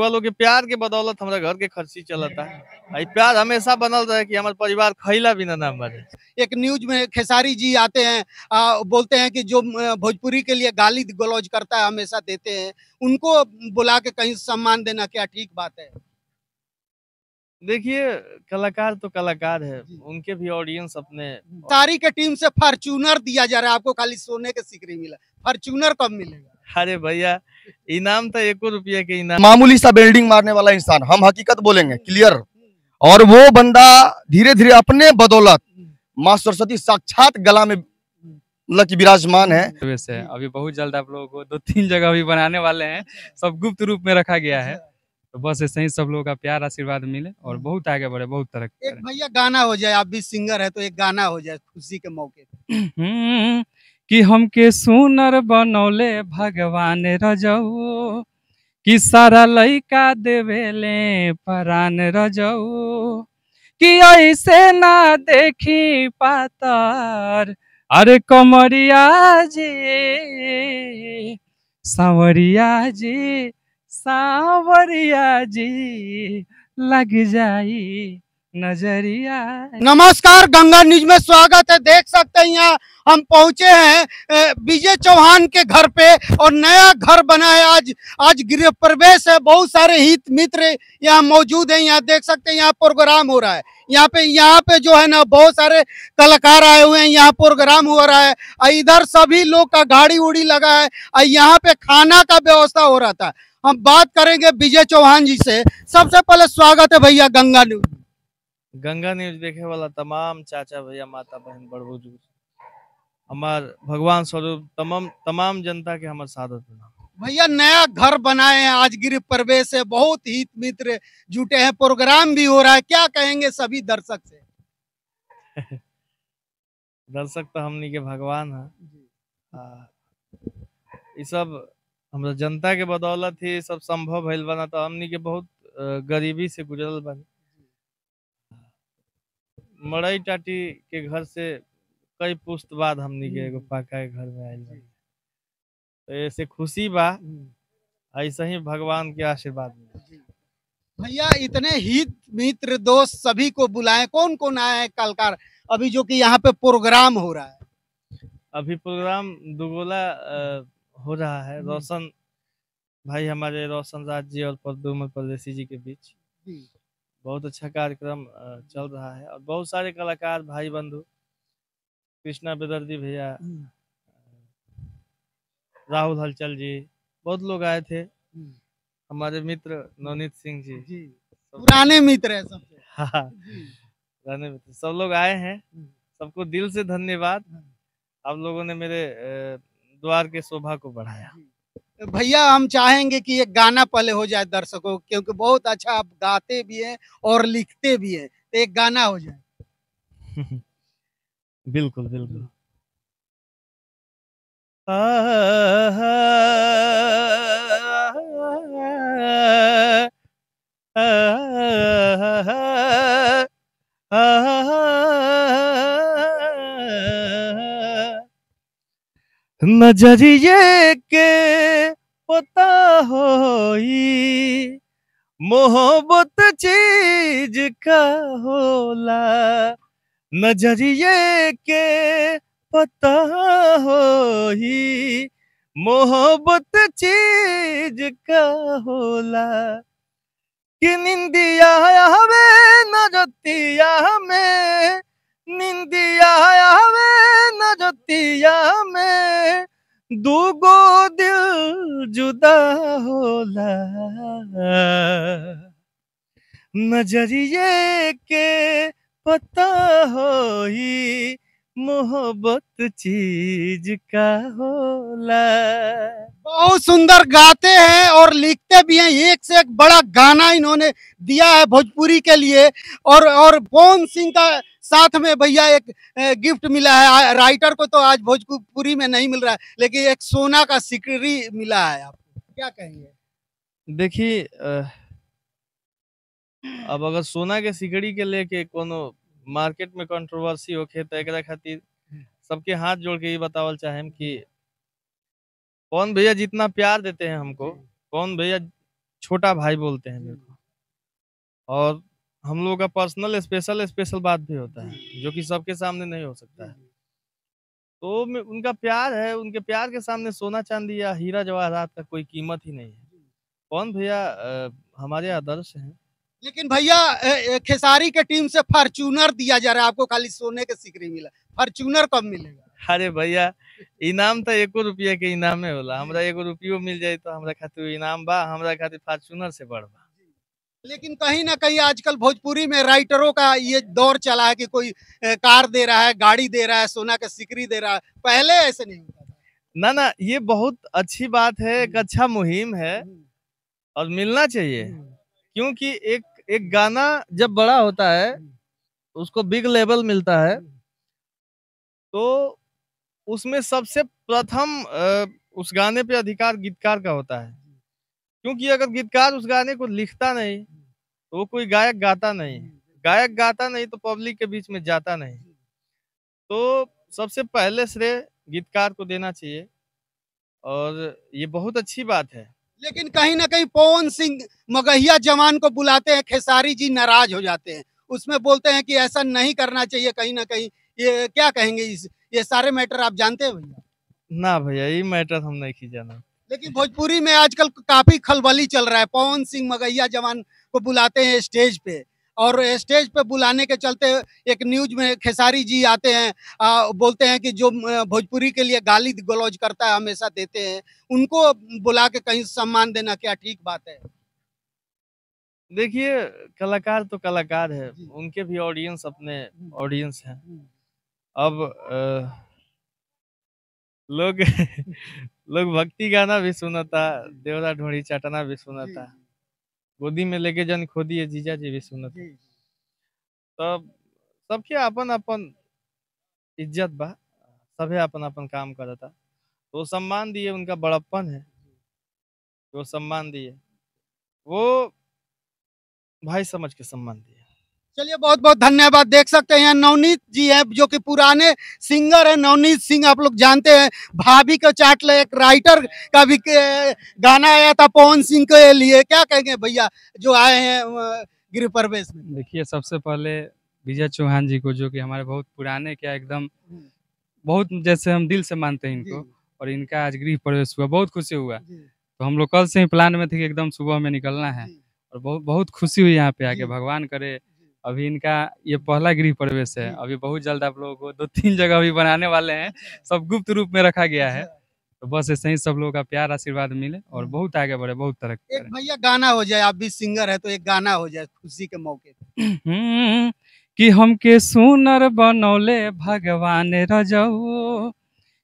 के प्यार के बदौलत हमारा घर के खर्ची चलता है प्यार हमेशा बनल रहे कि हमारे परिवार खैला भी ना मरे एक न्यूज में खेसारी जी आते हैं आ, बोलते हैं कि जो भोजपुरी के लिए गाली गलौज करता है हमेशा देते हैं उनको बुला के कहीं सम्मान देना क्या ठीक बात है देखिए कलाकार तो कलाकार है उनके भी ऑडियंस अपने तारी के टीम से फॉर्चूनर दिया जा रहा है आपको खाली सोने के सिकरी मिला फॉर्चूनर कब तो मिलेगा अरे भैया इनाम था एक रुपये के इनाम मामूली सा बिल्डिंग मारने वाला इंसान हम हकीकत बोलेंगे क्लियर और वो बंदा धीरे धीरे अपने बदौलत माँ सरस्वती साक्षात गला में मतलब की विराजमान है वैसे अभी बहुत जल्द आप लोगों को दो तीन जगह अभी बनाने वाले हैं सब गुप्त रूप में रखा गया है तो बस ऐसे ही सब लोगों का प्यार आशीर्वाद मिले और बहुत आगे बढ़े बहुत तरक्की एक भैया गाना हो जाए आप भी सिंगर है तो एक गाना हो जाए खुशी के मौके पर कि हमके सुनर बनौले भगवान रजऊ कि सारा लैका देवेले प्राण रजऊ कि ऐसे ना देखी पातर अरे कमरिया जी सावरिया जी सावरिया जी लग जाई नजरिया नमस्कार गंगा न्यूज में स्वागत है देख सकते हैं यहाँ हम पहुंचे हैं विजय चौहान के घर पे और नया घर बना है आज आज गृह प्रवेश है बहुत सारे हित मित्र यहाँ मौजूद हैं यहाँ देख सकते हैं यहाँ प्रोग्राम हो रहा है यहाँ पे यहाँ पे जो है ना बहुत सारे कलाकार आए हुए हैं यहाँ प्रोग्राम हो रहा है इधर सभी लोग का गाड़ी उड़ी लगा है और यहाँ पे खाना का व्यवस्था हो रहा था हम बात करेंगे विजय चौहान जी से सबसे पहले स्वागत है भैया गंगा न्यूज गंगा न्यूज देखे वाला तमाम चाचा भैया माता बहन बड़ बुजुर्ग हमार भगवान स्वरूप तमाम तमाम जनता के हमारे सादत भैया नया घर बनाए हैं आज गिर प्रवेश है बहुत हित मित्र जुटे हैं प्रोग्राम भी हो रहा है क्या कहेंगे सभी दर्शक से दर्शक तो हमने के भगवान है ये सब हमारा जनता के बदौलत ही सब संभव भैल बना तो हमने के बहुत गरीबी से गुजरल बनी मड़ई टाटी के घर से कई पुस्त बाद हमनी के एगो हम्म। पाका के घर में आयल तो ऐसे खुशी बा हम्म। ऐसे ही भगवान के आशीर्वाद मिले भैया इतने हित मित्र दोस्त सभी को बुलाए कौन कौन आया है कलकार अभी जो कि यहाँ पे प्रोग्राम हो रहा है अभी प्रोग्राम दुगोला हो रहा है हम्म। रोशन भाई हमारे रोशन राज जी और प्रद्युमन परदेसी जी के बीच बहुत अच्छा कार्यक्रम चल रहा है और बहुत सारे कलाकार भाई बंधु कृष्णा जी भैया हम्म। राहुल हलचल जी बहुत लोग आए थे हम्म। हमारे मित्र नवनीत सिंह जी, जी। पुराने मित्र है सब हाँ, हाँ। पुराने मित्र सब लोग आए हैं हम्म। सबको दिल से धन्यवाद हाँ। आप लोगों ने मेरे द्वार के शोभा को बढ़ाया भैया हम चाहेंगे कि ये गाना पहले हो जाए दर्शकों क्योंकि बहुत अच्छा आप गाते भी हैं और लिखते भी हैं तो एक गाना हो जाए बिल्कुल बिल्कुल आ, आ, आ, नजरिए के पता होई मोहब्बत चीज का होला नजरिए के पता होई मोहब्बत चीज का होला कि निंदिया हमें नजतिया हमें निंदिया आवे न जतिया में दूगो दिल जुदा होला नजरिए के पता हो ही मोहब्बत चीज का होला बहुत सुंदर गाते हैं और लिखते भी हैं एक से एक बड़ा गाना इन्होंने दिया है भोजपुरी के लिए और और पवन सिंह का साथ में भैया एक गिफ्ट मिला है राइटर को तो आज भोजपुरी में नहीं मिल रहा है लेकिन एक सोना का सिकरी मिला है आपको क्या कहेंगे देखिए अब अगर सोना के सिकड़ी के लेके कोनो मार्केट में कंट्रोवर्सी होके तो एक खातिर सबके हाथ जोड़ के ये बतावल चाहे कि कौन भैया जितना प्यार देते हैं हमको कौन भैया छोटा भाई बोलते हैं मेरे को और हम लोगों का पर्सनल स्पेशल स्पेशल बात भी होता है जो कि सबके सामने नहीं हो सकता है तो उनका प्यार है उनके प्यार के सामने सोना चांदी या हीरा जवाहरात का कोई कीमत ही नहीं है कौन भैया हमारे आदर्श हैं लेकिन भैया खेसारी के टीम से फॉर्चूनर दिया जा रहा है आपको खाली सोने के सिकरी मिला फॉर्चूनर कब मिलेगा अरे भैया इनाम तो एको रुपया के इनामे होला हमारा एक रुपयो मिल जाए तो हमारे खातिर इनाम बा हमारे खातिर फॉर्चूनर से बढ़ बा लेकिन कहीं ना कहीं आजकल भोजपुरी में राइटरों का ये दौर चला है कि कोई कार दे रहा है गाड़ी दे रहा है सोना का सिकरी दे रहा है पहले ऐसे नहीं होता ना ना ये बहुत अच्छी बात है एक हम्म। अच्छा मुहिम है हम्म। और मिलना चाहिए हम्म। क्योंकि एक एक गाना जब बड़ा होता है उसको बिग लेवल मिलता है तो उसमें सबसे प्रथम उस गाने पे अधिकार गीतकार का होता है क्योंकि अगर गीतकार उस गाने को लिखता नहीं तो वो कोई गायक गाता नहीं गायक गाता नहीं तो पब्लिक के बीच में जाता नहीं तो सबसे पहले श्रेय गीतकार को देना चाहिए और ये बहुत अच्छी बात है लेकिन कहीं ना कहीं पवन सिंह मगहिया जवान को बुलाते हैं खेसारी जी नाराज हो जाते हैं उसमें बोलते हैं कि ऐसा नहीं करना चाहिए कहीं ना कहीं ये क्या कहेंगे इस ये सारे मैटर आप जानते हैं भैया ना भैया ये मैटर हम नहीं खींचाना लेकिन भोजपुरी में आजकल काफी खलबली चल रहा है पवन सिंह मगैया जवान को बुलाते हैं स्टेज पे और स्टेज पे बुलाने के चलते एक न्यूज में खेसारी जी आते हैं आ, बोलते हैं कि जो भोजपुरी के लिए गाली गलौज करता है हमेशा देते हैं उनको बुला के कहीं सम्मान देना क्या ठीक बात है देखिए कलाकार तो कलाकार है उनके भी ऑडियंस अपने ऑडियंस हैं अब आ, लोग लोग भक्ति गाना भी सुना था देवरा ढोड़ी चाटना भी सुना था गोदी में लेके जन है जीजा जी भी सुना था तब तो सबके अपन अपन इज्जत बा सभी अपन अपन काम करता था तो सम्मान दिए उनका बड़प्पन है वो सम्मान दिए वो भाई समझ के सम्मान दिए चलिए बहुत बहुत धन्यवाद देख सकते हैं नवनीत जी हैं जो कि पुराने सिंगर हैं नवनीत सिंह आप लोग जानते हैं भाभी को चाट ले एक राइटर का भी गाना आया था पवन सिंह के लिए क्या कहेंगे भैया जो आए हैं गृह प्रवेश में देखिए सबसे पहले विजय चौहान जी को जो कि हमारे बहुत पुराने क्या एकदम बहुत जैसे हम दिल से मानते हैं इनको और इनका आज गृह प्रवेश हुआ बहुत खुशी हुआ तो हम लोग कल से ही प्लान में थे कि एकदम सुबह में निकलना है और बहुत बहुत खुशी हुई यहाँ पे आके भगवान करे अभी इनका ये पहला गृह प्रवेश है अभी बहुत जल्द आप लोगों को दो तीन जगह अभी बनाने वाले हैं सब गुप्त रूप में रखा गया है अच्छा। तो बस ऐसे ही सब लोगों का प्यार आशीर्वाद मिले और हम्म। बहुत आगे बढ़े बहुत तरक्की एक भैया गाना हो जाए आप भी सिंगर है तो एक गाना हो जाए खुशी के मौके हम्म, कि हमके सुनर बनौले भगवान रजऊ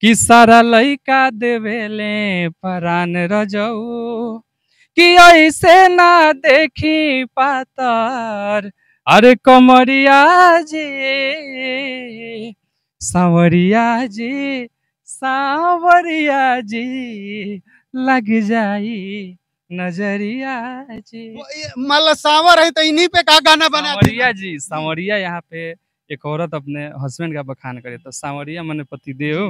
कि सारा लैका देवेले परान रजऊ कि ऐसे ना देखी पातर अरे कमरिया जी सावरिया जी सावरिया जी लग जाई नजरिया जी मतलब सावर है तो इन्हीं पे का गाना बना सावरिया जी सावरिया यहाँ पे एक औरत अपने हस्बैंड का बखान करे तो सांवरिया मैंने पति देव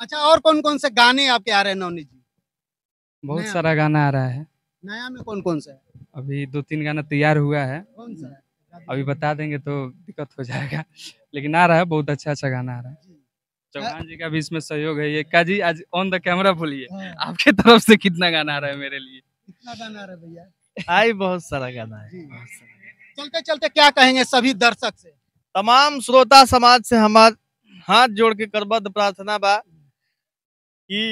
अच्छा और कौन कौन से गाने आपके आ रहे हैं नौनी जी बहुत सारा गाना आ रहा है नया में कौन कौन सा है अभी दो तीन गाना तैयार हुआ है कौन सा है अभी बता देंगे तो दिक्कत हो जाएगा लेकिन आ रहा है बहुत अच्छा अच्छा गाना आ रहा है चौहान जी का भी इसमें सहयोग है ये काजी आज ऑन द कैमरा बोलिए हाँ। आपके तरफ से कितना गाना आ रहा है मेरे लिए कितना गाना आ रहा है भैया आई बहुत सारा गाना है चलते चलते क्या कहेंगे सभी दर्शक से तमाम श्रोता समाज से हमारे हाथ जोड़ के करबद्ध प्रार्थना बा कि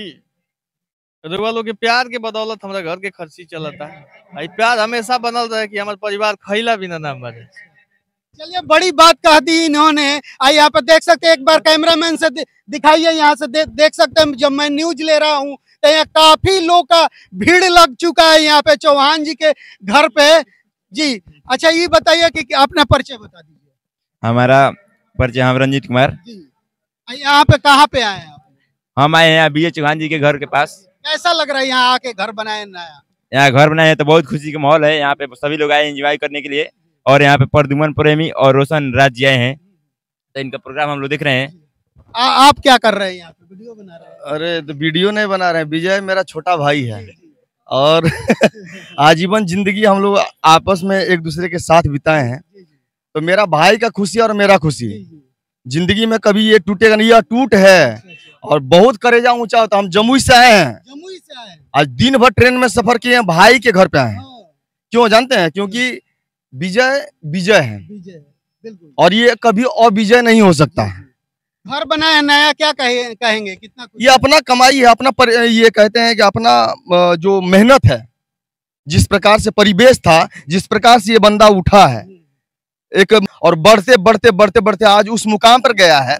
लोग के प्यार के बदौलत हमारे घर के खर्ची चलता है प्यार हमेशा बनल रहे कि हमारे परिवार खैला बिना नाम बने चलिए बड़ी बात कह दी इन्होंने आई यहाँ पे देख सकते एक बार कैमरामैन से दिखाइए यहाँ से दे, देख सकते हैं जब मैं न्यूज ले रहा हूँ तो यहाँ काफी लोग का भीड़ लग चुका है यहाँ पे चौहान जी के घर पे जी अच्छा ये बताइए कि, कि अपना परिचय बता दीजिए हमारा परिचय हम रंजीत कुमार यहाँ पे कहाँ पे आए हम आए हैं बी चौहान जी के घर के पास कैसा लग रहा है यहाँ आके घर बनाए नया यहाँ घर बनाए हैं तो बहुत खुशी का माहौल है यहाँ पे सभी लोग आए एंजॉय करने के लिए और यहाँ पे प्रदुमन प्रेमी और रोशन राज्य आए हैं तो इनका प्रोग्राम हम लोग देख रहे हैं आ, आप क्या कर रहे हैं यहाँ पे वीडियो बना रहे हैं अरे तो वीडियो नहीं बना रहे हैं विजय मेरा छोटा भाई है और आजीवन जिंदगी हम लोग आपस में एक दूसरे के साथ बिताए हैं तो मेरा भाई का खुशी और मेरा खुशी जिंदगी में कभी ये टूटेगा नहीं यह टूट है और बहुत करेजा ऊंचा होता तो हम जमुई से आए हैं आज दिन भर ट्रेन में सफर किए हैं भाई के घर पे आए हैं हाँ। क्यों जानते हैं क्योंकि विजय विजय है और ये कभी अविजय नहीं हो सकता घर बनाया नया क्या कहे, कहेंगे कितना ये अपना कमाई है अपना पर, ये कहते हैं कि अपना जो मेहनत है जिस प्रकार से परिवेश था जिस प्रकार से ये बंदा उठा है एक और बढ़ते बढ़ते बढ़ते बढ़ते आज उस मुकाम पर गया है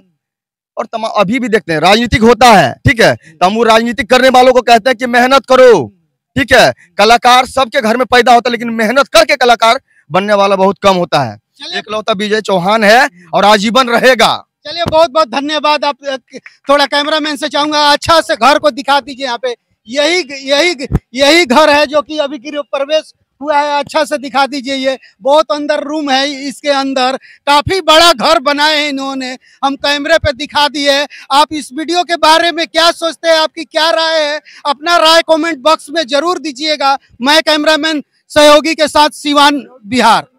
और तमाम अभी भी देखते हैं राजनीतिक होता है ठीक है तो हम राजनीतिक करने वालों को कहते हैं कि मेहनत करो ठीक है कलाकार सबके घर में पैदा होता है लेकिन मेहनत करके कलाकार बनने वाला बहुत कम होता है एकलौता विजय चौहान है और आजीवन रहेगा चलिए बहुत बहुत धन्यवाद आप थोड़ा कैमरामैन से चाहूंगा अच्छा से घर को दिखा दीजिए यहाँ पे यही यही यही घर है जो कि अभी प्रवेश हुआ है अच्छा से दिखा दीजिए ये बहुत अंदर रूम है इसके अंदर काफ़ी बड़ा घर बनाए हैं इन्होंने हम कैमरे पे दिखा दिए आप इस वीडियो के बारे में क्या सोचते हैं आपकी क्या राय है अपना राय कमेंट बॉक्स में जरूर दीजिएगा मैं कैमरामैन सहयोगी के साथ सिवान बिहार